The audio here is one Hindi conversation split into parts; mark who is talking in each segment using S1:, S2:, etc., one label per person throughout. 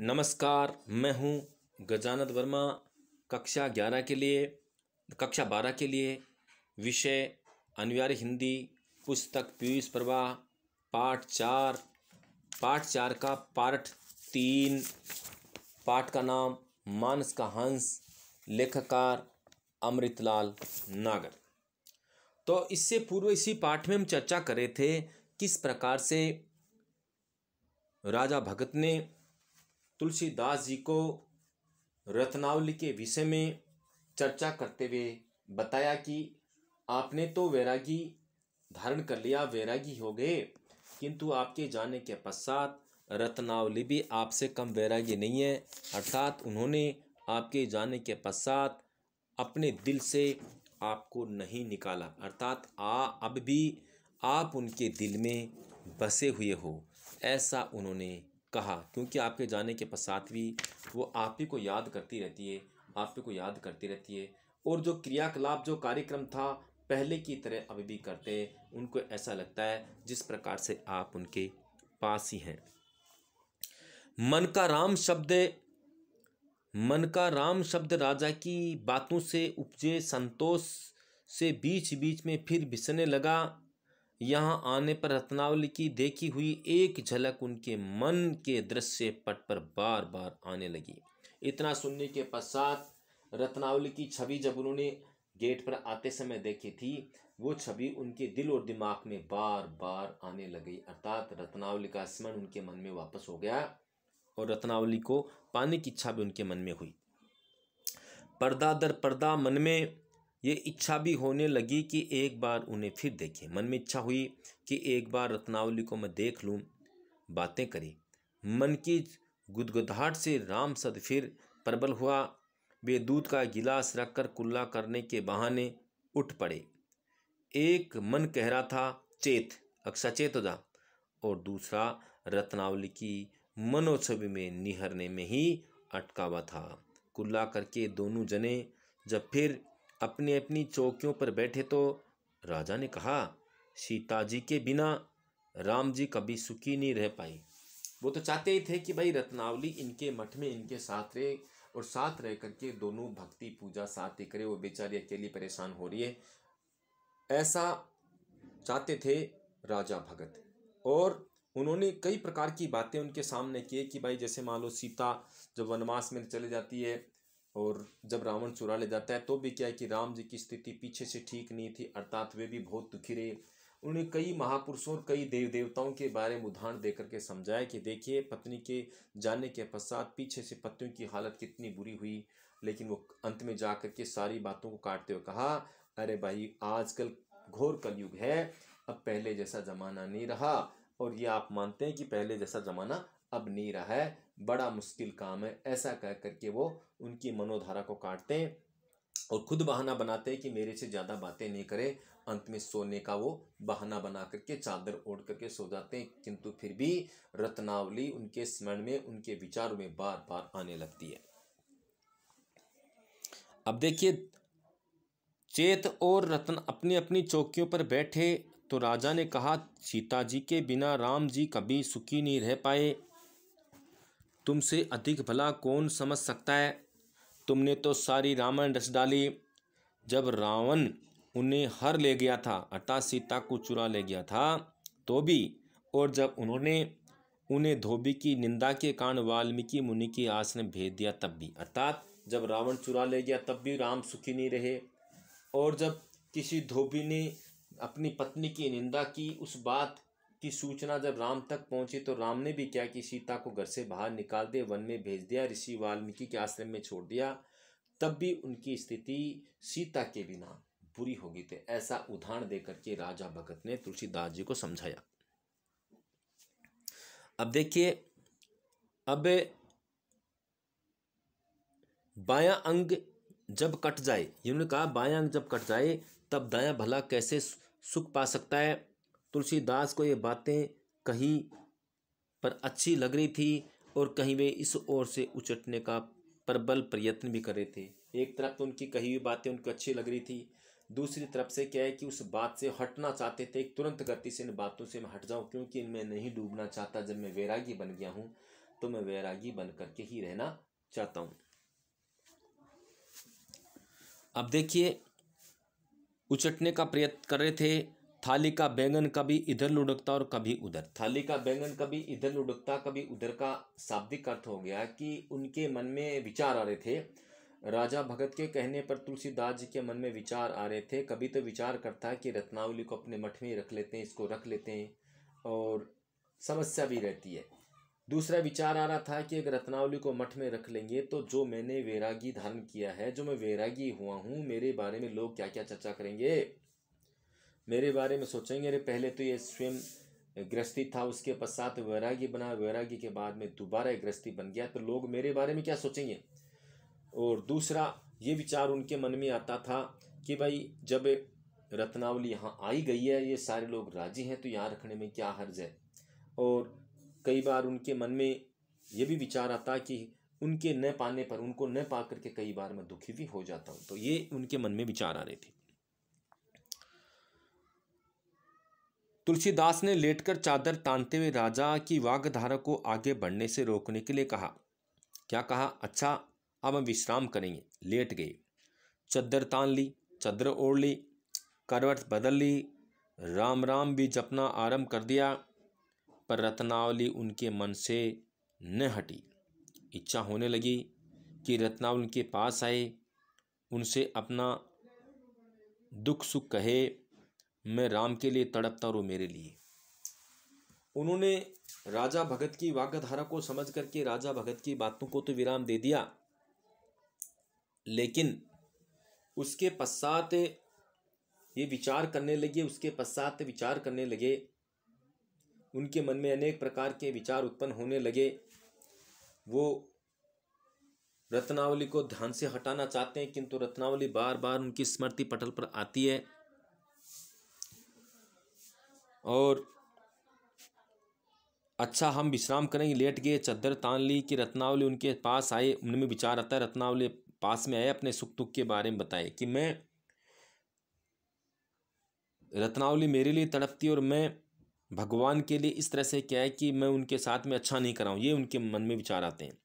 S1: नमस्कार मैं हूं गजानंद वर्मा कक्षा ग्यारह के लिए कक्षा बारह के लिए विषय अनिवार्य हिंदी पुस्तक पीयूष प्रवाह पाठ चार पाठ चार का पार्ट तीन पाठ का नाम मानस का हंस लेखकार अमृतलाल नागर तो इससे पूर्व इसी पाठ में हम चर्चा कर रहे थे किस प्रकार से राजा भगत ने तुलसीदास जी को रत्नावली के विषय में चर्चा करते हुए बताया कि आपने तो वैरागी धारण कर लिया वैरागी हो गए किंतु आपके जाने के पश्चात रत्नावली भी आपसे कम वैरागी नहीं है अर्थात उन्होंने आपके जाने के पश्चात अपने दिल से आपको नहीं निकाला अर्थात आ अब भी आप उनके दिल में बसे हुए हो ऐसा उन्होंने कहा क्योंकि आपके जाने के पश्चात भी वो आप ही को याद करती रहती है आप ही को याद करती रहती है और जो क्रियाकलाप जो कार्यक्रम था पहले की तरह अभी भी करते हैं उनको ऐसा लगता है जिस प्रकार से आप उनके पास ही हैं मन का राम शब्द मन का राम शब्द राजा की बातों से उपजे संतोष से बीच बीच में फिर भिसने लगा यहाँ आने पर रत्नावली की देखी हुई एक झलक उनके मन के दृश्य पट पर बार बार आने लगी इतना सुनने के पश्चात रत्नावली की छवि जब उन्होंने गेट पर आते समय देखी थी वो छवि उनके दिल और दिमाग में बार बार आने लगी अर्थात रत्नावली का स्मरण उनके मन में वापस हो गया और रत्नावली को पाने की इच्छा भी उनके मन में हुई पर्दा दर पर्दा मन में ये इच्छा भी होने लगी कि एक बार उन्हें फिर देखें मन में इच्छा हुई कि एक बार रत्नावली को मैं देख लूँ बातें करी मन की गुदगुदाहट से राम सद फिर प्रबल हुआ वे दूध का गिलास रखकर कुल्ला करने के बहाने उठ पड़े एक मन कह रहा था चेत अक्षाचेत चेत जा और दूसरा रत्नावली की मनोछवि में निहरने में ही अटका हुआ था कुल्ला करके दोनों जने जब फिर अपनी अपनी चौकियों पर बैठे तो राजा ने कहा सीता जी के बिना राम जी कभी सुखी नहीं रह पाई वो तो चाहते ही थे कि भाई रत्नावली इनके मठ में इनके साथ रहे और साथ रह करके दोनों भक्ति पूजा साथ ही करे वो बेचारी अकेली परेशान हो रही है ऐसा चाहते थे राजा भगत और उन्होंने कई प्रकार की बातें उनके सामने किए कि भाई जैसे मान लो सीता जब वनवास में चले जाती है और जब रावण चुरा ले जाता है तो भी क्या है कि राम जी की स्थिति पीछे से ठीक नहीं थी अर्थात वे भी बहुत दुखी रहे उन्हें कई महापुरुषों और कई देव देवताओं के बारे में उदाहरण देकर के समझाया कि देखिए पत्नी के जाने के पश्चात पीछे से पत्नियों की हालत कितनी बुरी हुई लेकिन वो अंत में जा करके सारी बातों को काटते हुए कहा अरे भाई आजकल घोर कलयुग है अब पहले जैसा जमाना नहीं रहा और ये आप मानते हैं कि पहले जैसा जमाना अब नहीं रहा है बड़ा मुश्किल काम है ऐसा कह करके वो उनकी मनोधारा को काटते हैं और खुद बहाना बनाते हैं कि मेरे से ज़्यादा बातें नहीं करें अंत में सोने का वो बहाना बना करके चादर ओढ़ करके सो जाते हैं किंतु फिर भी रत्नावली उनके स्मरण में उनके विचारों में बार बार आने लगती है अब देखिए चेत और रत्न अपनी अपनी चौकियों पर बैठे तो राजा ने कहा सीता जी के बिना राम जी कभी सुखी नहीं रह पाए तुमसे अधिक भला कौन समझ सकता है तुमने तो सारी रामायण रच डाली जब रावण उन्हें हर ले गया था अर्थात सीता को चुरा ले गया था तो भी और जब उन्होंने उन्हें धोबी की निंदा के कारण वाल्मीकि मुनि के आसन भेज दिया तब भी अर्थात जब रावण चुरा ले गया तब भी राम सुखी नहीं रहे और जब किसी धोबी ने अपनी पत्नी की निंदा की उस बात की सूचना जब राम तक पहुंची तो राम ने भी क्या कि सीता को घर से बाहर निकाल दे वन में भेज दिया ऋषि वाल्मीकि के आश्रम में छोड़ दिया तब भी उनकी स्थिति सीता के बिना बुरी हो गई थी ऐसा उदाहरण देकर के राजा भगत ने तुलसीदास जी को समझाया अब देखिए अब बाया अंग जब कट जाए इन्होंने कहा बाया अंग जब कट जाए तब दाया भला कैसे सुख पा सकता है तुलसीदास को ये बातें कहीं पर अच्छी लग रही थी और कहीं वे इस ओर से उचटने का प्रबल प्रयत्न भी कर रहे थे एक तरफ तो उनकी कही हुई बातें उनको अच्छी लग रही थी दूसरी तरफ से क्या है कि उस बात से हटना चाहते थे एक तुरंत गति से इन बातों से मैं हट जाऊं क्योंकि इनमें नहीं डूबना चाहता जब मैं वैरागी बन गया हूं तो मैं वैरागी बन करके ही रहना चाहता हूं अब देखिए उचटने का प्रयत्न कर रहे थे थाली का बैंगन कभी इधर लुढ़कता और कभी उधर थाली का बैंगन कभी इधर लुढ़कता कभी उधर का शाब्दिक अर्थ हो गया कि उनके मन में विचार आ रहे थे राजा भगत के कहने पर तुलसीदास जी के मन में विचार आ रहे थे कभी तो विचार करता है कि रत्नावली को अपने मठ में रख लेते हैं इसको रख लेते हैं और समस्या भी रहती है दूसरा विचार आ रहा था कि अगर रत्नावली को मठ में रख लेंगे तो जो मैंने वैरागी धारण किया है जो मैं वैरागी हुआ हूँ मेरे बारे में लोग क्या क्या चर्चा करेंगे मेरे बारे में सोचेंगे अरे पहले तो ये स्वयं गृहस्थी था उसके पश्चात वैरागी बना वैरागी के बाद में दोबारा गृहस्थी बन गया तो लोग मेरे बारे में क्या सोचेंगे और दूसरा ये विचार उनके मन में आता था कि भाई जब रत्नावली यहाँ आई गई है ये सारे लोग राजी हैं तो यहाँ रखने में क्या हर्ज है और कई बार उनके मन में ये भी विचार आता कि उनके न पाने पर उनको न पा करके कई बार मैं दुखी भी हो जाता हूँ तो ये उनके मन में विचार आ रहे थे तुलसीदास ने लेटकर चादर तानते हुए राजा की वागधारा को आगे बढ़ने से रोकने के लिए कहा क्या कहा अच्छा अब हम विश्राम करेंगे लेट गए चद्दर तान ली चादर ओढ़ ली करवट बदल ली राम राम भी जपना आरंभ कर दिया पर रत्नावली उनके मन से न हटी इच्छा होने लगी कि रत्नावली के पास आए उनसे अपना दुख सुख कहे मैं राम के लिए तड़पता रहूँ मेरे लिए उन्होंने राजा भगत की वाक्यधारा को समझ करके राजा भगत की बातों को तो विराम दे दिया लेकिन उसके पश्चात ये विचार करने लगे उसके पश्चात विचार करने लगे उनके मन में अनेक प्रकार के विचार उत्पन्न होने लगे वो रत्नावली को ध्यान से हटाना चाहते हैं किंतु रत्नावली बार बार उनकी स्मृति पटल पर आती है और अच्छा हम विश्राम करेंगे लेट गए चद्दर तान ली कि रत्नावली उनके पास आए उनमें विचार आता है रत्नावली पास में आए अपने सुख दुख के बारे में बताए कि मैं रत्नावली मेरे लिए तड़पती और मैं भगवान के लिए इस तरह से क्या है कि मैं उनके साथ में अच्छा नहीं कराऊँ ये उनके मन में विचार आते हैं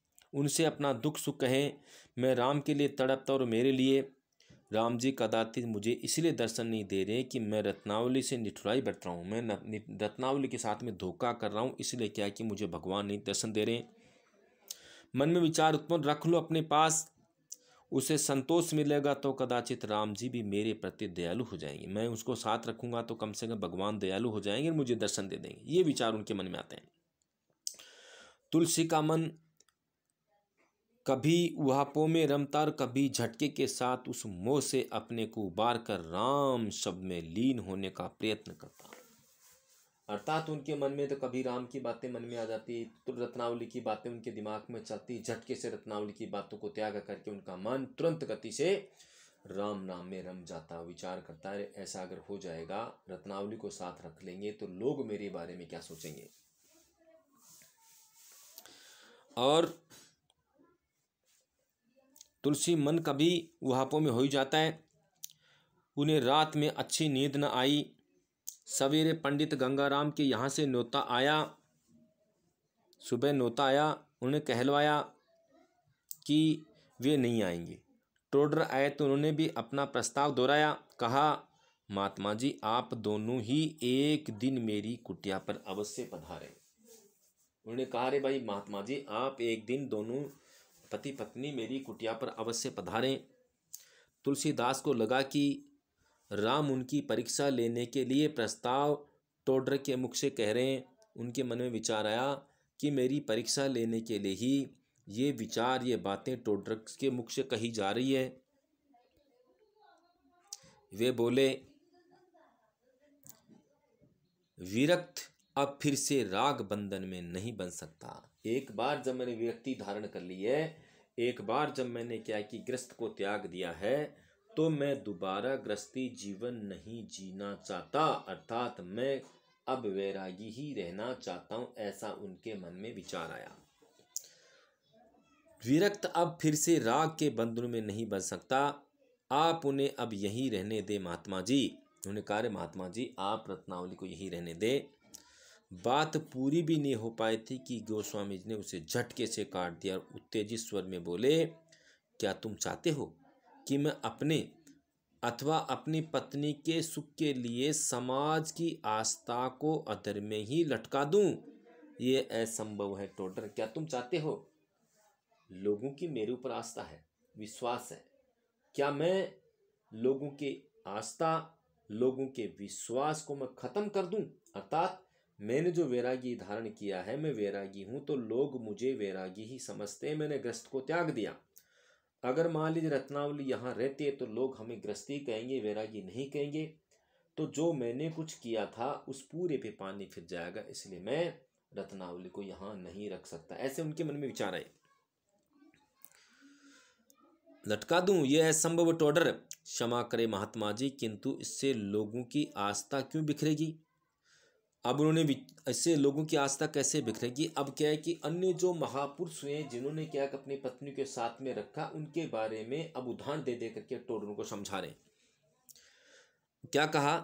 S1: उनसे अपना दुख सुख कहें मैं राम के लिए तड़पता और मेरे लिए राम जी कदाचित मुझे इसलिए दर्शन नहीं दे रहे कि मैं रत्नावली से निठुराई बैठ रहा हूँ मैं रत्नावली के साथ में धोखा कर रहा हूँ इसलिए क्या है कि मुझे भगवान नहीं दर्शन दे रहे हैं मन में विचार उत्पन्न रख लो अपने पास उसे संतोष मिलेगा तो कदाचित राम जी भी मेरे प्रति दयालु हो जाएंगे मैं उसको साथ रखूंगा तो कम से कम भगवान दयालु हो जाएंगे और मुझे दर्शन दे देंगे ये विचार उनके मन में आते हैं तुलसी का मन कभी उहापों में रमतार कभी झटके के साथ उस मोह से अपने को उबार कर राम शब्द में लीन होने का प्रयत्न करता अर्थात उनके मन में तो कभी राम की बातें मन में आ जाती तो रत्नावली की बातें उनके दिमाग में चलती झटके से रत्नावली की बातों को त्याग करके उनका मन तुरंत गति से राम नाम में रम जाता विचार करता है ऐसा अगर हो जाएगा रत्नावली को साथ रख लेंगे तो लोग मेरे बारे में क्या सोचेंगे और तुलसी मन कभी वहापों में हो ही जाता है उन्हें रात में अच्छी नींद न आई सवेरे पंडित गंगाराम के यहाँ से नोता आया सुबह नोता आया उन्हें कहलवाया कि वे नहीं आएंगे टोडर आए तो उन्होंने भी अपना प्रस्ताव दोहराया कहा महात्मा जी आप दोनों ही एक दिन मेरी कुटिया पर अवश्य पधारे उन्होंने कहा रे भाई महात्मा जी आप एक दिन दोनों पति पत्नी मेरी कुटिया पर अवश्य पधारें तुलसीदास को लगा कि राम उनकी परीक्षा लेने के लिए प्रस्ताव टोडर के मुख से कह रहे हैं उनके मन में विचार आया कि मेरी परीक्षा लेने के लिए ही ये विचार ये बातें टोडर के मुख से कही जा रही है वे बोले विरक्त अब फिर से राग बंधन में नहीं बन सकता एक बार जब मैंने व्यक्ति धारण कर ली है एक बार जब मैंने क्या कि ग्रस्त को त्याग दिया है तो मैं दोबारा ग्रस्ती जीवन नहीं जीना चाहता अर्थात मैं अब वैरागी ही रहना चाहता हूँ ऐसा उनके मन में विचार आया विरक्त अब फिर से राग के बंधन में नहीं बन सकता आप उन्हें अब यहीं रहने दे महात्मा जी उन्होंने कहा महात्मा जी आप रत्नावली को यहीं रहने दें बात पूरी भी नहीं हो पाई थी कि गोस्वामी जी ने उसे झटके से काट दिया और उत्तेजित स्वर में बोले क्या तुम चाहते हो कि मैं अपने अथवा अपनी पत्नी के सुख के लिए समाज की आस्था को अधर में ही लटका दूं ये असंभव है टोटर क्या तुम चाहते हो लोगों की मेरे ऊपर आस्था है विश्वास है क्या मैं लोगों के आस्था लोगों के विश्वास को मैं ख़त्म कर दूं अर्थात मैंने जो वैरागी धारण किया है मैं वैरागी हूँ तो लोग मुझे वैरागी ही समझते हैं मैंने ग्रस्त को त्याग दिया अगर मान लीजिए रत्नावली यहाँ रहती है तो लोग हमें ग्रस्ती कहेंगे वैरागी नहीं कहेंगे तो जो मैंने कुछ किया था उस पूरे पे पानी फिर जाएगा इसलिए मैं रत्नावली को यहाँ नहीं रख सकता ऐसे उनके मन में विचार आए लटका दूं यह है संभव टोडर क्षमा करे महात्मा जी किंतु इससे लोगों की आस्था क्यों बिखरेगी अब उन्होंने ऐसे लोगों की आस्था कैसे बिखरेगी अब क्या है कि अन्य जो महापुरुष हुए जिन्होंने क्या अपनी पत्नी के साथ में रखा उनके बारे में अब उदाहरण दे दे करके टोडरों को समझा रहे क्या कहा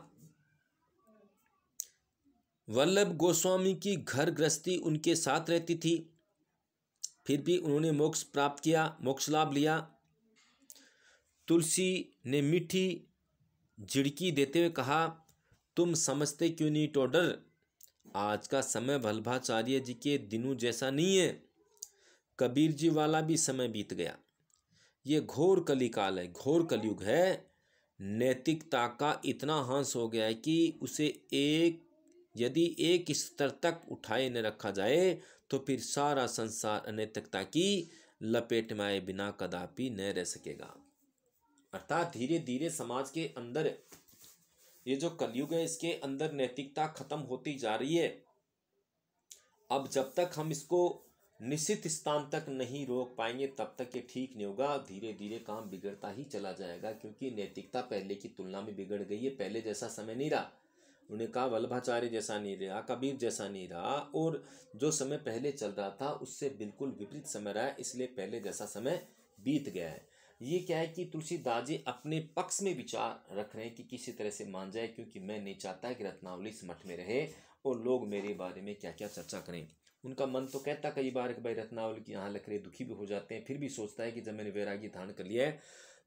S1: वल्लभ गोस्वामी की घर गृहस्थी उनके साथ रहती थी फिर भी उन्होंने मोक्ष प्राप्त किया मोक्ष लाभ लिया तुलसी ने मीठी झिड़की देते हुए कहा तुम समझते क्यों नहीं टोडर आज का समय वल्भाचार्य जी के दिनों जैसा नहीं है कबीर जी वाला भी समय बीत गया ये घोर कली काल है घोर कलयुग है नैतिकता का इतना हंस हो गया है कि उसे एक यदि एक स्तर तक उठाए न रखा जाए तो फिर सारा संसार अनैतिकता की लपेट में आए बिना कदापि न रह सकेगा अर्थात धीरे धीरे समाज के अंदर ये जो कलयुग है इसके अंदर नैतिकता खत्म होती जा रही है अब जब तक हम इसको निश्चित स्थान तक नहीं रोक पाएंगे तब तक ये ठीक नहीं होगा धीरे धीरे काम बिगड़ता ही चला जाएगा क्योंकि नैतिकता पहले की तुलना में बिगड़ गई है पहले जैसा समय नहीं रहा उन्हें कहा वल्लभाचार्य जैसा नहीं रहा कबीर जैसा नहीं रहा और जो समय पहले चल रहा था उससे बिल्कुल विपरीत समय रहा इसलिए पहले जैसा समय बीत गया है ये क्या है कि तुलसीदास जी अपने पक्ष में विचार रख रहे हैं कि किसी तरह से मान जाए क्योंकि मैं नहीं चाहता कि रत्नावली इस मठ में रहे और लोग मेरे बारे में क्या क्या चर्चा करें उनका मन तो कहता कई बार कि भाई रत्नावली की यहाँ लकड़े रहे दुखी भी हो जाते हैं फिर भी सोचता है कि जब मैंने वैरागी धारण कर लिया है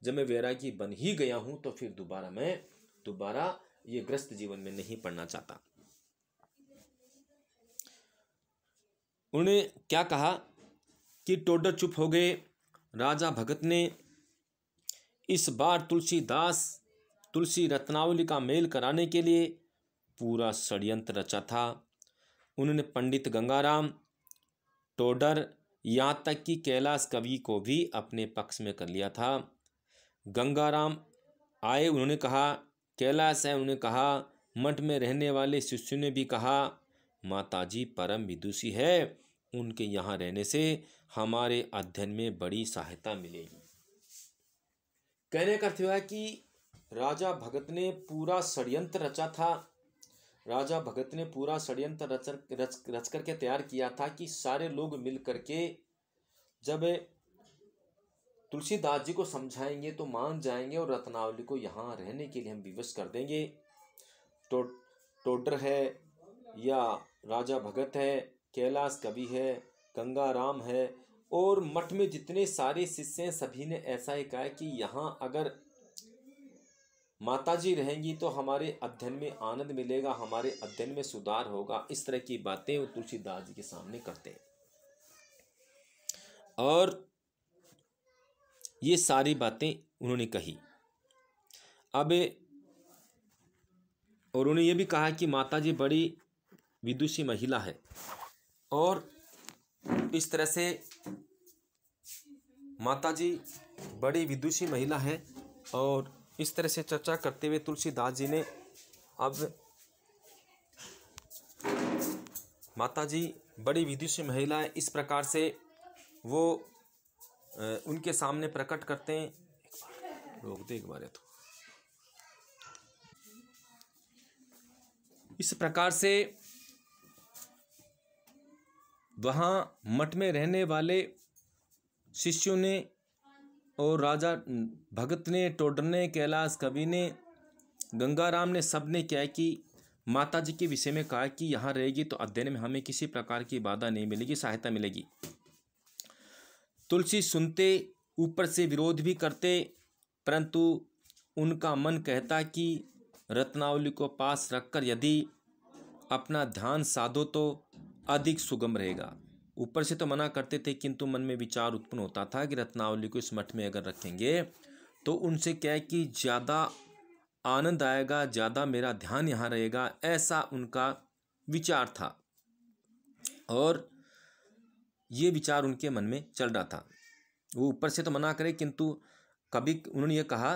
S1: जब मैं वैरागी बन ही गया हूँ तो फिर दोबारा मैं दोबारा ये ग्रस्त जीवन में नहीं पढ़ना चाहता उन्हें क्या कहा कि टोडर चुप हो गए राजा भगत ने इस बार तुलसीदास तुलसी रत्नावली का मेल कराने के लिए पूरा षडयंत्र रचा था उन्होंने पंडित गंगाराम टोडर यहाँ तक कि कैलाश कवि को भी अपने पक्ष में कर लिया था गंगाराम आए उन्होंने कहा कैलाश है उन्होंने कहा मठ में रहने वाले शिष्य ने भी कहा माताजी परम विदुषी है उनके यहाँ रहने से हमारे अध्ययन में बड़ी सहायता मिलेगी कहने का अर्थ है कि राजा भगत ने पूरा षड्यंत्र रचा था राजा भगत ने पूरा षड्यंत्र रच रच रच करके तैयार किया था कि सारे लोग मिल करके जब तुलसीदास जी को समझाएंगे तो मान जाएंगे और रत्नावली को यहाँ रहने के लिए हम विवश कर देंगे टो तो, टोडर है या राजा भगत है कैलाश कवि है गंगा राम है और मठ में जितने सारे शिष्य हैं सभी ने ऐसा ही कहा कि यहाँ अगर माता जी रहेंगी तो हमारे अध्ययन में आनंद मिलेगा हमारे अध्ययन में सुधार होगा इस तरह की बातें वो तुलसीदास जी के सामने करते हैं और ये सारी बातें उन्होंने कही अब और उन्होंने ये भी कहा कि माता जी बड़ी विदुषी महिला है और इस तरह से माता जी बड़ी विदुषी महिला है और इस तरह से चर्चा करते हुए तुलसीदास जी ने अब माता जी बड़ी विदुषी महिला है इस प्रकार से वो उनके सामने प्रकट करते हैं रोक दे एक तो इस प्रकार से वहाँ मठ में रहने वाले शिष्यों ने और राजा भगत ने टोडर ने कैलाश कवि ने गंगाराम ने सब ने क्या कि माता जी के विषय में कहा कि यहाँ रहेगी तो अध्ययन में हमें किसी प्रकार की बाधा नहीं मिलेगी सहायता मिलेगी तुलसी सुनते ऊपर से विरोध भी करते परंतु उनका मन कहता कि रत्नावली को पास रखकर यदि अपना ध्यान साधो तो अधिक सुगम रहेगा ऊपर से तो मना करते थे किंतु मन में विचार उत्पन्न होता था कि रत्नावली को इस मठ में अगर रखेंगे तो उनसे क्या है कि ज़्यादा आनंद आएगा ज़्यादा मेरा ध्यान यहाँ रहेगा ऐसा उनका विचार था और ये विचार उनके मन में चल रहा था वो ऊपर से तो मना करे किंतु कभी उन्होंने ये कहा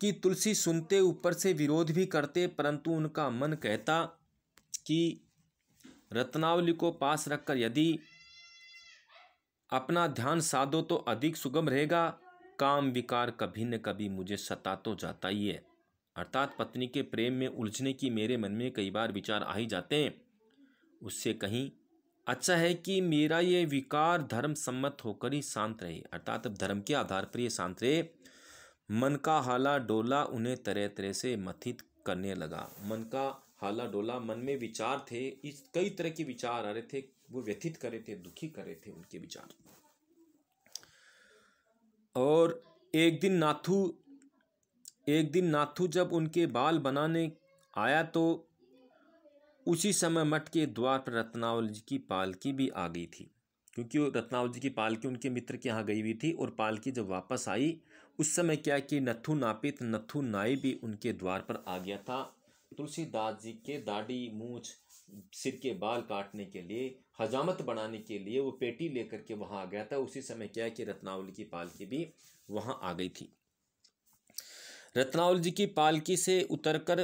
S1: कि तुलसी सुनते ऊपर से विरोध भी करते परंतु उनका मन कहता कि रत्नावली को पास रखकर यदि अपना ध्यान साधो तो अधिक सुगम रहेगा काम विकार कभी न कभी मुझे सता तो जाता ही है अर्थात पत्नी के प्रेम में उलझने की मेरे मन में कई बार विचार आ ही जाते हैं उससे कहीं अच्छा है कि मेरा ये विकार धर्म सम्मत होकर ही शांत रहे अर्थात अब धर्म के आधार पर ये शांत रहे मन का हाला डोला उन्हें तरह तरह से मथित करने लगा मन का हाला डोला मन में विचार थे इस कई तरह के विचार आ रहे थे वो व्यथित करे थे दुखी करे थे उनके विचार और एक दिन नाथू एक दिन नाथू जब उनके बाल बनाने आया तो उसी समय मठ के द्वार पर रत्नावल जी की पालकी भी आ गई थी क्योंकि वो रत्नावल जी की पालकी उनके मित्र के यहाँ गई हुई थी और पालकी जब वापस आई उस समय क्या कि नथु नापित नथु नाई भी उनके द्वार पर आ गया था तुलसीदास जी के दाढ़ी मूछ सिर के बाल काटने के लिए हजामत बनाने के लिए वो पेटी लेकर के वहाँ आ गया था उसी समय क्या है कि रत्नावली की पालकी भी वहाँ आ गई थी रत्नावल जी की पालकी से उतरकर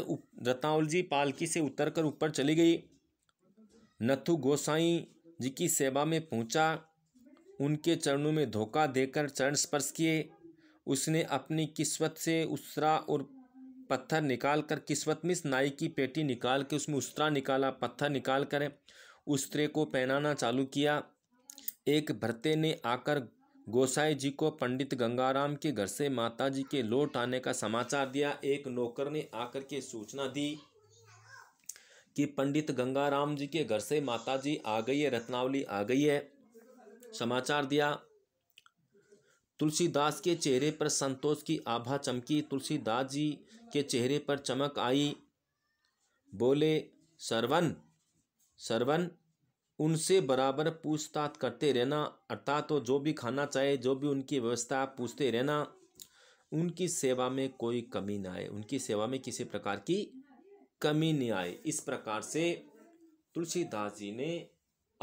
S1: रत्नावल जी पालकी से उतरकर ऊपर चली गई नथु गोसाई जी की सेवा में पहुँचा उनके चरणों में धोखा देकर चरण स्पर्श किए उसने अपनी किस्मत से उसरा और पत्थर निकाल कर किस्मत मिस नाई की पेटी निकाल के उसमें उस्तरा निकाला पत्थर निकाल कर उस्तरे को पहनाना चालू किया एक भरते ने आकर गोसाई जी को पंडित गंगाराम के घर से माता जी के लौट आने का समाचार दिया एक नौकर ने आकर के सूचना दी कि पंडित गंगाराम जी के घर से माता जी आ गई है रत्नावली आ गई है समाचार दिया तुलसीदास के चेहरे पर संतोष की आभा चमकी तुलसीदास जी के चेहरे पर चमक आई बोले सरवन सरवन उनसे बराबर पूछताछ करते रहना अर्थात वो जो भी खाना चाहे जो भी उनकी व्यवस्था आप पूछते रहना उनकी सेवा में कोई कमी ना आए उनकी सेवा में किसी प्रकार की कमी नहीं आए इस प्रकार से तुलसीदास जी ने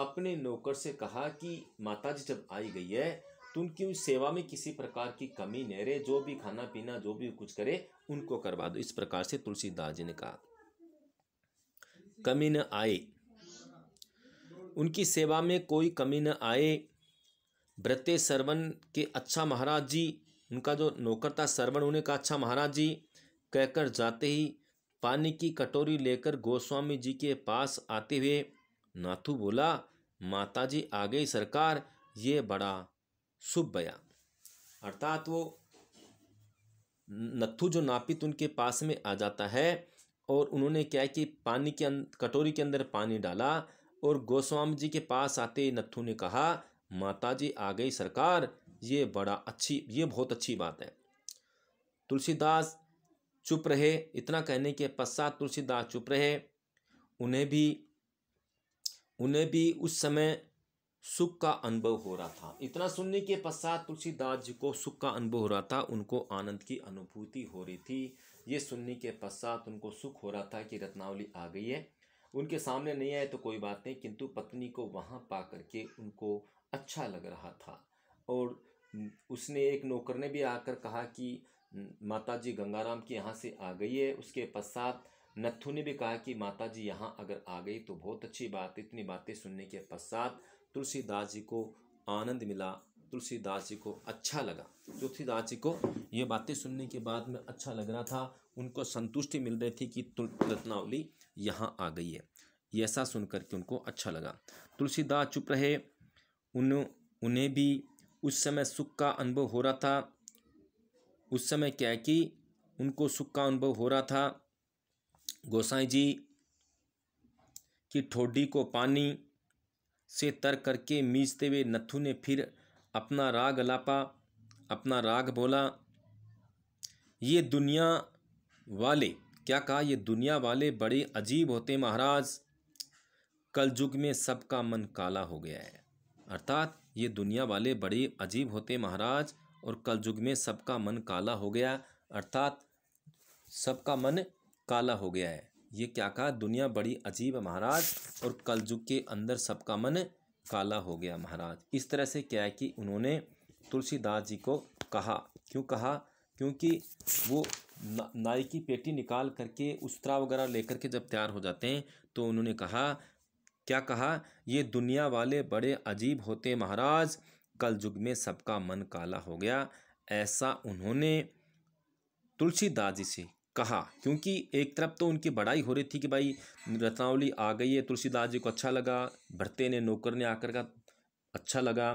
S1: अपने नौकर से कहा कि माता जी जब आई गई है तुम तो क्यों सेवा में किसी प्रकार की कमी नहीं रहे जो भी खाना पीना जो भी कुछ करे उनको करवा दो इस प्रकार से तुलसीदास जी ने कहा कमी न आए उनकी सेवा में कोई कमी न आए ब्रते सरवण के अच्छा महाराज जी उनका जो नौकर था सरवण उन्हें कहा अच्छा महाराज जी कहकर जाते ही पानी की कटोरी लेकर गोस्वामी जी के पास आते हुए नाथू बोला माता जी आ गई सरकार ये बड़ा शुभ बयान अर्थात वो नत्थु जो नापित उनके पास में आ जाता है और उन्होंने क्या कि पानी के कटोरी के अंदर पानी डाला और गोस्वामी जी के पास आते नत्थु ने कहा माता जी आ गई सरकार ये बड़ा अच्छी ये बहुत अच्छी बात है तुलसीदास चुप रहे इतना कहने के पश्चात तुलसीदास चुप रहे उन्हें भी उन्हें भी उस समय सुख का अनुभव हो रहा था इतना सुनने के पश्चात तुलसीदास जी को सुख का अनुभव हो रहा था उनको आनंद की अनुभूति हो रही थी ये सुनने के पश्चात उनको सुख हो रहा था कि रत्नावली आ गई है उनके सामने नहीं आए तो कोई बात नहीं किंतु पत्नी को वहाँ पा करके उनको अच्छा लग रहा था और उसने एक नौकर ने भी आकर कहा कि माता जी गंगाराम के यहाँ से आ गई है उसके पश्चात नत्थू ने भी कहा कि माता जी यहाँ अगर आ गई तो बहुत अच्छी बात इतनी बातें सुनने के पश्चात तुलसीदास जी को आनंद मिला तुलसीदास जी को अच्छा लगा तुलसीदास जी को ये बातें सुनने के बाद में अच्छा लग रहा था उनको संतुष्टि मिल रही थी कि रत्नावली यहाँ आ गई है ये ऐसा सुन के उनको अच्छा लगा तुलसीदास चुप रहे उन उन्हें भी उस समय सुख का अनुभव हो रहा था उस समय क्या कि उनको सुख का अनुभव हो रहा था गोसाई जी की ठोडी को पानी से तर करके मीजते हुए नथु ने फिर अपना राग लापा अपना राग बोला ये दुनिया वाले क्या कहा ये दुनिया वाले बड़े अजीब होते महाराज कल युग में सबका मन काला हो गया है अर्थात ये दुनिया वाले बड़े अजीब होते महाराज और कल युग में सबका मन काला हो गया अर्थात सबका मन काला हो गया है ये क्या कहा दुनिया बड़ी अजीब है महाराज और कलयुग के अंदर सबका मन काला हो गया महाराज इस तरह से क्या है कि उन्होंने तुलसीदास जी को कहा क्यों कहा क्योंकि वो ना, नाई की पेटी निकाल करके उस्तरा वगैरह लेकर के जब तैयार हो जाते हैं तो उन्होंने कहा क्या कहा ये दुनिया वाले बड़े अजीब होते महाराज कल युग में सबका मन काला हो गया ऐसा उन्होंने तुलसीदास जी से कहा क्योंकि एक तरफ तो उनकी बड़ाई हो रही थी कि भाई रत्नावली आ गई है तुलसीदास जी को अच्छा लगा भरते ने नौकर ने आकर का अच्छा लगा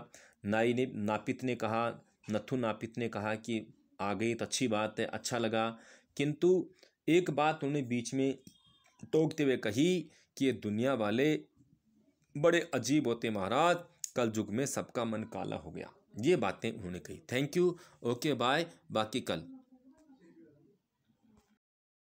S1: नाई ने नापित ने कहा नथु नापित ने कहा कि आ गई तो अच्छी बात है अच्छा लगा किंतु एक बात उन्होंने बीच में टोकते हुए कही कि ये दुनिया वाले बड़े अजीब होते महाराज कल युग में सबका मन काला हो गया ये बातें उन्होंने कही थैंक यू ओके बाय बाकी कल